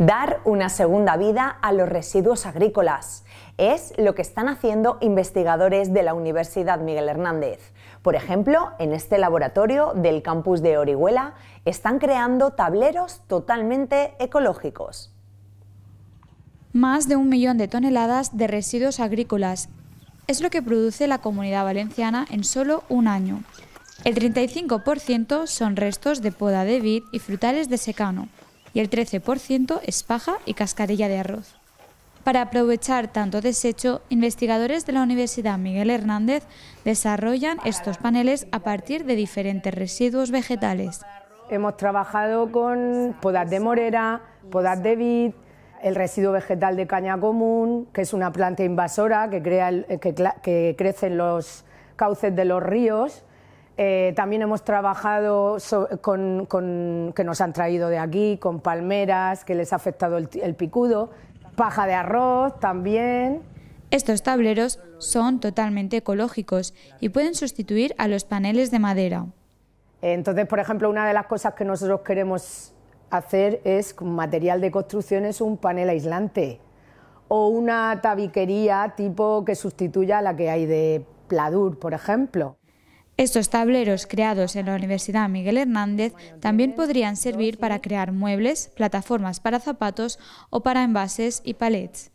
Dar una segunda vida a los residuos agrícolas. Es lo que están haciendo investigadores de la Universidad Miguel Hernández. Por ejemplo, en este laboratorio del campus de Orihuela están creando tableros totalmente ecológicos. Más de un millón de toneladas de residuos agrícolas es lo que produce la comunidad valenciana en solo un año. El 35% son restos de poda de vid y frutales de secano, y el 13% es paja y cascarilla de arroz. Para aprovechar tanto desecho, investigadores de la Universidad Miguel Hernández desarrollan estos paneles a partir de diferentes residuos vegetales. Hemos trabajado con podas de morera, podas de vid, el residuo vegetal de caña común, que es una planta invasora que, que, que crece en los cauces de los ríos eh, también hemos trabajado con, que nos han traído de aquí, con palmeras, que les ha afectado el, picudo, paja de arroz también. Estos tableros son totalmente ecológicos y pueden sustituir a los paneles de madera. Eh, entonces, por ejemplo, una de las cosas que nosotros queremos hacer es con material de construcción es un panel aislante o una tabiquería tipo que sustituya a la que hay de pladur, por ejemplo. Estos tableros creados en la Universidad Miguel Hernández también podrían servir para crear muebles, plataformas para zapatos o para envases y palets.